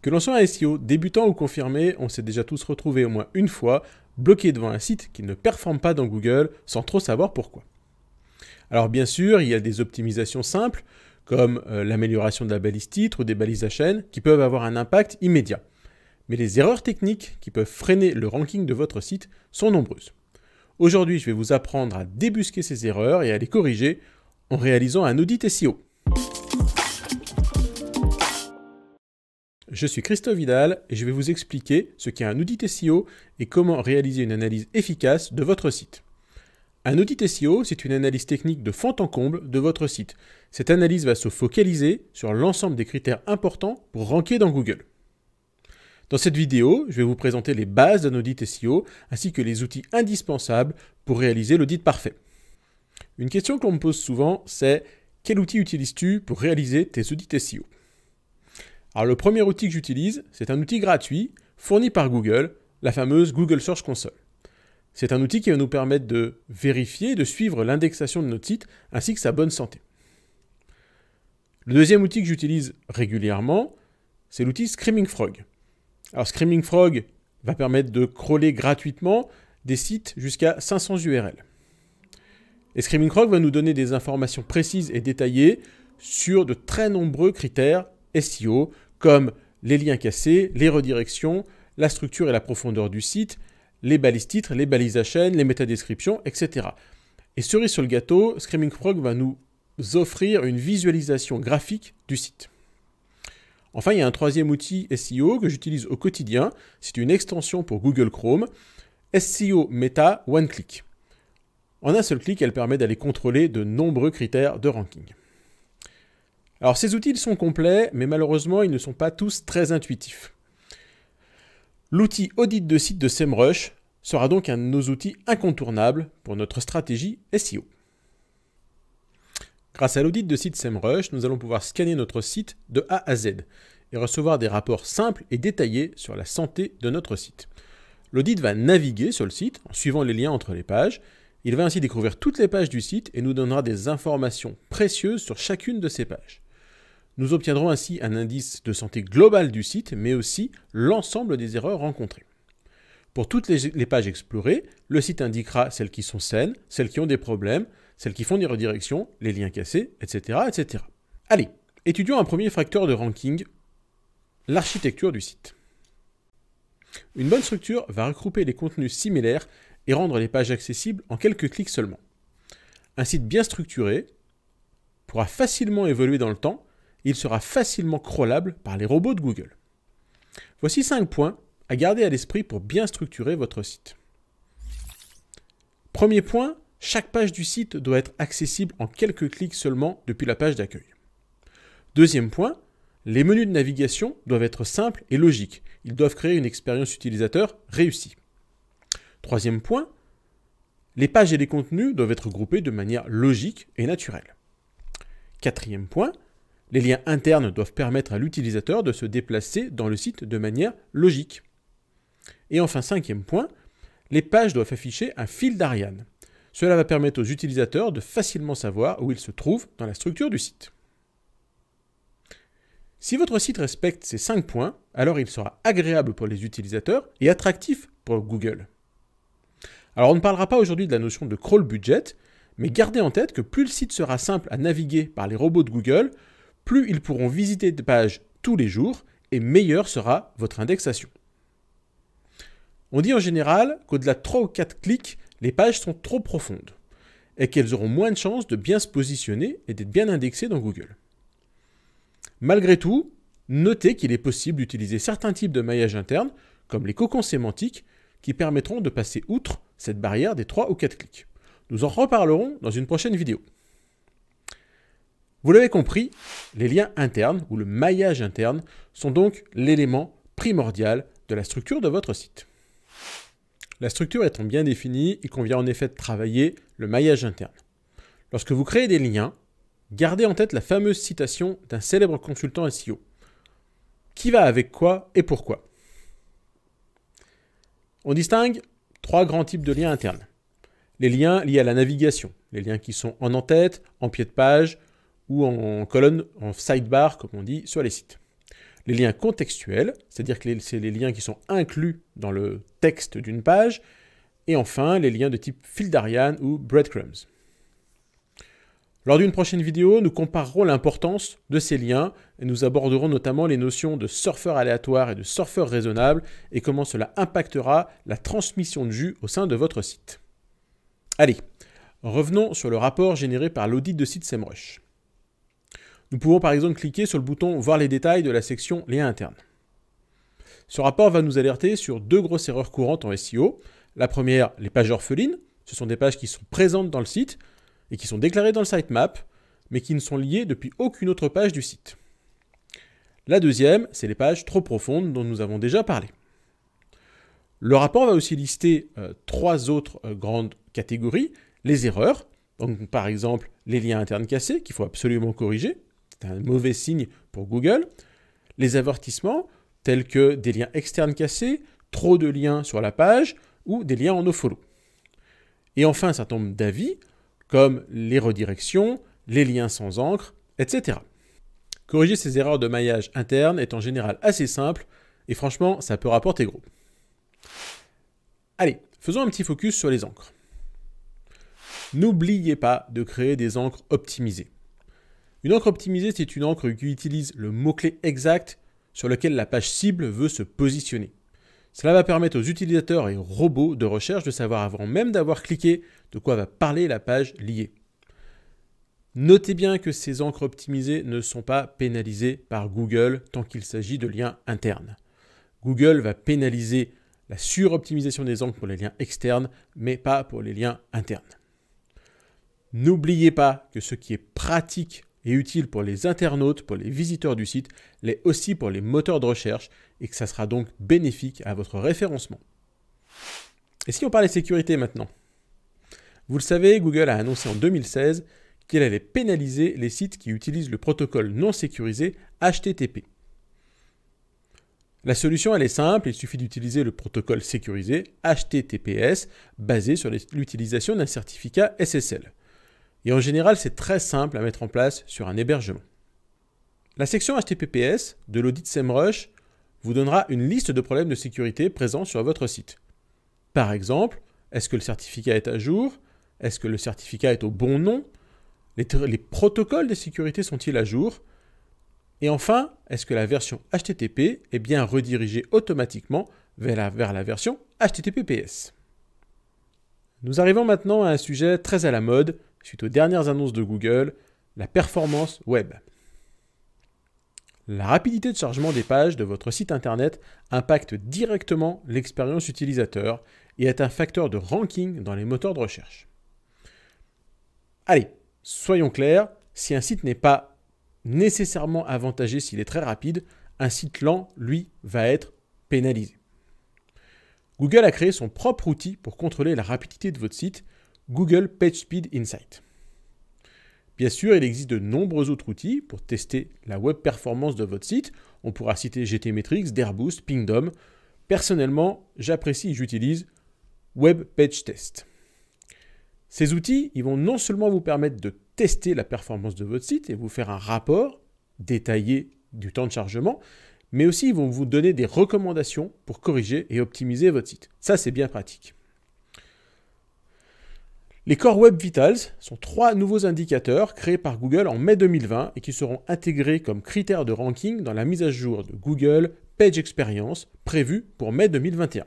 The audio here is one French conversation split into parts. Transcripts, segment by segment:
Que l'on soit un SEO débutant ou confirmé, on s'est déjà tous retrouvés au moins une fois bloqué devant un site qui ne performe pas dans Google sans trop savoir pourquoi. Alors bien sûr, il y a des optimisations simples comme euh, l'amélioration de la balise titre ou des balises à chaîne qui peuvent avoir un impact immédiat. Mais les erreurs techniques qui peuvent freiner le ranking de votre site sont nombreuses. Aujourd'hui, je vais vous apprendre à débusquer ces erreurs et à les corriger en réalisant un audit SEO. Je suis Christophe Vidal et je vais vous expliquer ce qu'est un audit SEO et comment réaliser une analyse efficace de votre site. Un audit SEO, c'est une analyse technique de fond en comble de votre site. Cette analyse va se focaliser sur l'ensemble des critères importants pour ranker dans Google. Dans cette vidéo, je vais vous présenter les bases d'un audit SEO ainsi que les outils indispensables pour réaliser l'audit parfait. Une question qu'on me pose souvent, c'est quel outil utilises-tu pour réaliser tes audits SEO alors le premier outil que j'utilise, c'est un outil gratuit fourni par Google, la fameuse Google Search Console. C'est un outil qui va nous permettre de vérifier et de suivre l'indexation de notre site ainsi que sa bonne santé. Le deuxième outil que j'utilise régulièrement, c'est l'outil Screaming Frog. Alors Screaming Frog va permettre de crawler gratuitement des sites jusqu'à 500 URL. Et Screaming Frog va nous donner des informations précises et détaillées sur de très nombreux critères SEO, comme les liens cassés, les redirections, la structure et la profondeur du site, les balises titres, les balises à chaîne, les métadescriptions, etc. Et cerise sur le gâteau, Screaming Frog va nous offrir une visualisation graphique du site. Enfin, il y a un troisième outil SEO que j'utilise au quotidien. C'est une extension pour Google Chrome, SEO Meta One Click. En un seul clic, elle permet d'aller contrôler de nombreux critères de ranking. Alors ces outils sont complets, mais malheureusement ils ne sont pas tous très intuitifs. L'outil audit de site de SEMrush sera donc un de nos outils incontournables pour notre stratégie SEO. Grâce à l'audit de site SEMrush, nous allons pouvoir scanner notre site de A à Z et recevoir des rapports simples et détaillés sur la santé de notre site. L'audit va naviguer sur le site en suivant les liens entre les pages. Il va ainsi découvrir toutes les pages du site et nous donnera des informations précieuses sur chacune de ces pages. Nous obtiendrons ainsi un indice de santé global du site, mais aussi l'ensemble des erreurs rencontrées. Pour toutes les, pages explorées, le site indiquera celles qui sont saines, celles qui ont des problèmes, celles qui font des redirections, les liens cassés, etc. etc. Allez, étudions un premier facteur de ranking, l'architecture du site. Une bonne structure va regrouper les contenus similaires et rendre les pages accessibles en quelques clics seulement. Un site bien structuré pourra facilement évoluer dans le temps il sera facilement crawlable par les robots de Google. Voici 5 points à garder à l'esprit pour bien structurer votre site. Premier point, chaque page du site doit être accessible en quelques clics seulement depuis la page d'accueil. Deuxième point, les menus de navigation doivent être simples et logiques. Ils doivent créer une expérience utilisateur réussie. Troisième point, les pages et les contenus doivent être groupés de manière logique et naturelle. Quatrième point, les liens internes doivent permettre à l'utilisateur de se déplacer dans le site de manière logique. Et enfin, cinquième point, les pages doivent afficher un fil d'Ariane. Cela va permettre aux utilisateurs de facilement savoir où ils se trouvent dans la structure du site. Si votre site respecte ces 5 points, alors il sera agréable pour les utilisateurs et attractif pour Google. Alors on ne parlera pas aujourd'hui de la notion de crawl budget, mais gardez en tête que plus le site sera simple à naviguer par les robots de Google, plus ils pourront visiter des pages tous les jours et meilleure sera votre indexation. On dit en général qu'au-delà de 3 ou 4 clics, les pages sont trop profondes et qu'elles auront moins de chances de bien se positionner et d'être bien indexées dans Google. Malgré tout, notez qu'il est possible d'utiliser certains types de maillage interne, comme les cocons sémantiques, qui permettront de passer outre cette barrière des 3 ou 4 clics. Nous en reparlerons dans une prochaine vidéo. Vous l'avez compris, les liens internes ou le maillage interne sont donc l'élément primordial de la structure de votre site. La structure étant bien définie, il convient en effet de travailler le maillage interne. Lorsque vous créez des liens, gardez en tête la fameuse citation d'un célèbre consultant SEO. E qui va avec quoi et pourquoi On distingue trois grands types de liens internes. Les liens liés à la navigation, les liens qui sont en en-tête, en pied de page, ou en colonne, en sidebar, comme on dit, sur les sites. Les liens contextuels, c'est-à-dire que c'est les liens qui sont inclus dans le texte d'une page. Et enfin, les liens de type fil d'Ariane ou breadcrumbs. Lors d'une prochaine vidéo, nous comparerons l'importance de ces liens et nous aborderons notamment les notions de surfeur aléatoire et de surfeur raisonnable et comment cela impactera la transmission de jus au sein de votre site. Allez, revenons sur le rapport généré par l'audit de site SEMrush. Nous pouvons par exemple cliquer sur le bouton Voir les détails de la section Liens internes. Ce rapport va nous alerter sur deux grosses erreurs courantes en SEO. La première, les pages orphelines. Ce sont des pages qui sont présentes dans le site et qui sont déclarées dans le sitemap, mais qui ne sont liées depuis aucune autre page du site. La deuxième, c'est les pages trop profondes dont nous avons déjà parlé. Le rapport va aussi lister euh, trois autres euh, grandes catégories. Les erreurs, donc par exemple les liens internes cassés qu'il faut absolument corriger c'est un mauvais signe pour Google. Les avertissements, tels que des liens externes cassés, trop de liens sur la page ou des liens en nofollow. Et enfin, ça tombe d'avis, comme les redirections, les liens sans encre, etc. Corriger ces erreurs de maillage interne est en général assez simple et franchement, ça peut rapporter gros. Allez, faisons un petit focus sur les encres. N'oubliez pas de créer des encres optimisées. Une encre optimisée, c'est une encre qui utilise le mot-clé exact sur lequel la page cible veut se positionner. Cela va permettre aux utilisateurs et robots de recherche de savoir avant même d'avoir cliqué de quoi va parler la page liée. Notez bien que ces encres optimisées ne sont pas pénalisées par Google tant qu'il s'agit de liens internes. Google va pénaliser la suroptimisation des encres pour les liens externes, mais pas pour les liens internes. N'oubliez pas que ce qui est pratique et utile pour les internautes, pour les visiteurs du site, mais aussi pour les moteurs de recherche et que ça sera donc bénéfique à votre référencement. Et si on parlait sécurité maintenant Vous le savez, Google a annoncé en 2016 qu'il allait pénaliser les sites qui utilisent le protocole non sécurisé HTTP. La solution, elle est simple, il suffit d'utiliser le protocole sécurisé HTTPS basé sur l'utilisation d'un certificat SSL. Et en général, c'est très simple à mettre en place sur un hébergement. La section HTTPS de l'audit SEMrush vous donnera une liste de problèmes de sécurité présents sur votre site. Par exemple, est-ce que le certificat est à jour Est-ce que le certificat est au bon nom les, protocoles de sécurité sont-ils à jour Et enfin, est-ce que la version HTTP est bien redirigée automatiquement vers la version HTTPS Nous arrivons maintenant à un sujet très à la mode, suite aux dernières annonces de Google, la performance web. La rapidité de chargement des pages de votre site internet impacte directement l'expérience utilisateur et est un facteur de ranking dans les moteurs de recherche. Allez, soyons clairs, si un site n'est pas nécessairement avantagé s'il est très rapide, un site lent, lui, va être pénalisé. Google a créé son propre outil pour contrôler la rapidité de votre site Google PageSpeed Insight. Bien sûr, il existe de nombreux autres outils pour tester la web performance de votre site. On pourra citer GTmetrix, Dareboost, Pingdom. Personnellement, j'apprécie et j'utilise Web Page Test. Ces outils, ils vont non seulement vous permettre de tester la performance de votre site et vous faire un rapport détaillé du temps de chargement, mais aussi ils vont vous donner des recommandations pour corriger et optimiser votre site. Ça, c'est bien pratique. Les Core Web Vitals sont trois nouveaux indicateurs créés par Google en mai 2020 et qui seront intégrés comme critères de ranking dans la mise à jour de Google Page Experience prévue pour mai 2021.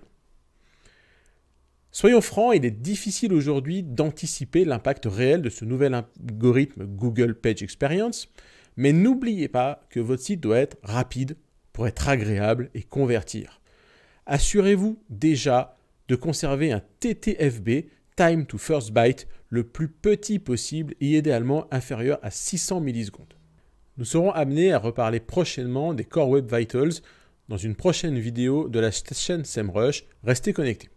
Soyons francs, il est difficile aujourd'hui d'anticiper l'impact réel de ce nouvel algorithme Google Page Experience, mais n'oubliez pas que votre site doit être rapide pour être agréable et convertir. Assurez-vous déjà de conserver un TTFB time to first byte le plus petit possible et idéalement inférieur à 600 millisecondes. Nous serons amenés à reparler prochainement des Core Web Vitals dans une prochaine vidéo de la chaîne SEMrush. Restez connectés.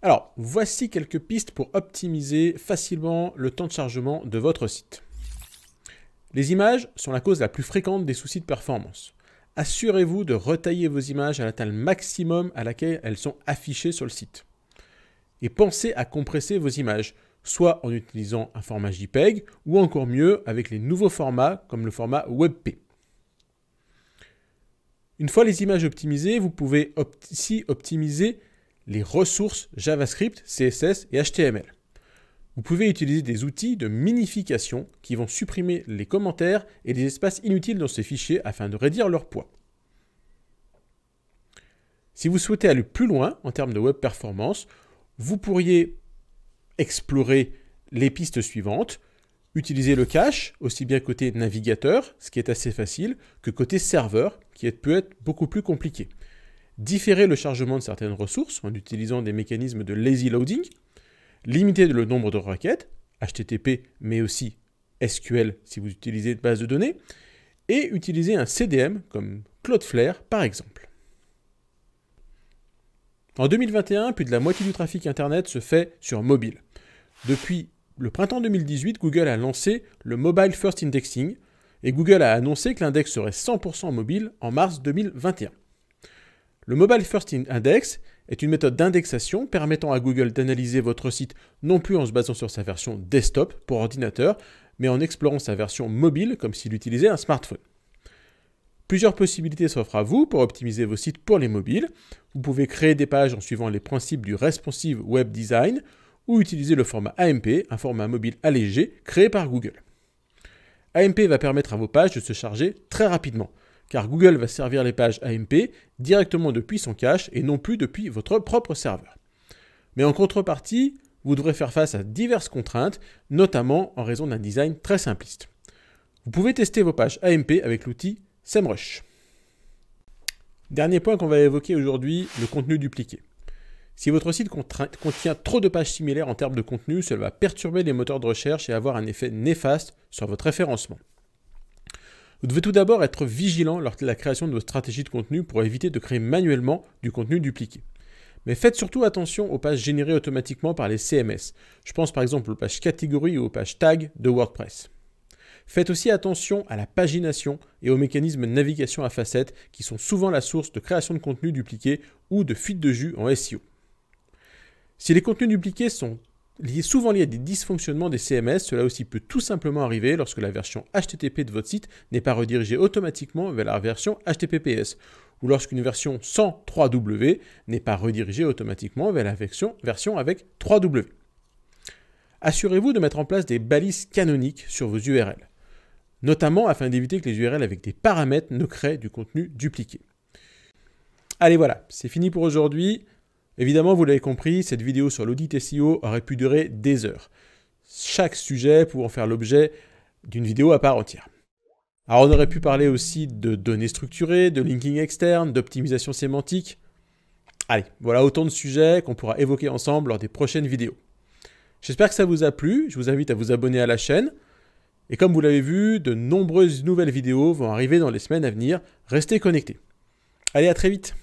Alors, voici quelques pistes pour optimiser facilement le temps de chargement de votre site. Les images sont la cause la plus fréquente des soucis de performance. Assurez-vous de retailler vos images à la taille maximum à laquelle elles sont affichées sur le site et pensez à compresser vos images, soit en utilisant un format JPEG ou encore mieux avec les nouveaux formats comme le format WebP. Une fois les images optimisées, vous pouvez aussi optimiser les ressources JavaScript, CSS et HTML. Vous pouvez utiliser des outils de minification qui vont supprimer les commentaires et les espaces inutiles dans ces fichiers afin de réduire leur poids. Si vous souhaitez aller plus loin en termes de web performance, vous pourriez explorer les pistes suivantes, utiliser le cache, aussi bien côté navigateur, ce qui est assez facile, que côté serveur, qui peut être beaucoup plus compliqué. Différer le chargement de certaines ressources en utilisant des mécanismes de lazy loading, limiter le nombre de requêtes, HTTP, mais aussi SQL si vous utilisez une base de données, et utiliser un CDM comme Cloudflare par exemple. En 2021, plus de la moitié du trafic Internet se fait sur mobile. Depuis le printemps 2018, Google a lancé le Mobile First Indexing et Google a annoncé que l'index serait 100% mobile en mars 2021. Le Mobile First Index est une méthode d'indexation permettant à Google d'analyser votre site non plus en se basant sur sa version desktop pour ordinateur, mais en explorant sa version mobile comme s'il utilisait un smartphone. Plusieurs possibilités s'offrent à vous pour optimiser vos sites pour les mobiles. Vous pouvez créer des pages en suivant les principes du responsive web design ou utiliser le format AMP, un format mobile allégé créé par Google. AMP va permettre à vos pages de se charger très rapidement, car Google va servir les pages AMP directement depuis son cache et non plus depuis votre propre serveur. Mais en contrepartie, vous devrez faire face à diverses contraintes, notamment en raison d'un design très simpliste. Vous pouvez tester vos pages AMP avec l'outil SEMrush. Dernier point qu'on va évoquer aujourd'hui, le contenu dupliqué. Si votre site contient trop de pages similaires en termes de contenu, cela va perturber les moteurs de recherche et avoir un effet néfaste sur votre référencement. Vous devez tout d'abord être vigilant lors de la création de votre stratégie de contenu pour éviter de créer manuellement du contenu dupliqué. Mais faites surtout attention aux pages générées automatiquement par les CMS. Je pense par exemple aux pages catégories ou aux pages Tags » de WordPress. Faites aussi attention à la pagination et aux mécanismes de navigation à facettes qui sont souvent la source de création de contenu dupliqué ou de fuite de jus en SEO. Si les contenus dupliqués sont souvent liés à des dysfonctionnements des CMS, cela aussi peut tout simplement arriver lorsque la version HTTP de votre site n'est pas redirigée automatiquement vers la version HTTPS ou lorsqu'une version sans 3W n'est pas redirigée automatiquement vers la version, version avec 3W. Assurez-vous de mettre en place des balises canoniques sur vos URL notamment afin d'éviter que les URL avec des paramètres ne créent du contenu dupliqué. Allez voilà, c'est fini pour aujourd'hui. Évidemment, vous l'avez compris, cette vidéo sur l'audit SEO aurait pu durer des heures. Chaque sujet pouvant faire l'objet d'une vidéo à part entière. Alors on aurait pu parler aussi de données structurées, de linking externe, d'optimisation sémantique. Allez, voilà autant de sujets qu'on pourra évoquer ensemble lors des prochaines vidéos. J'espère que ça vous a plu, je vous invite à vous abonner à la chaîne, et comme vous l'avez vu, de nombreuses nouvelles vidéos vont arriver dans les semaines à venir. Restez connectés. Allez, à très vite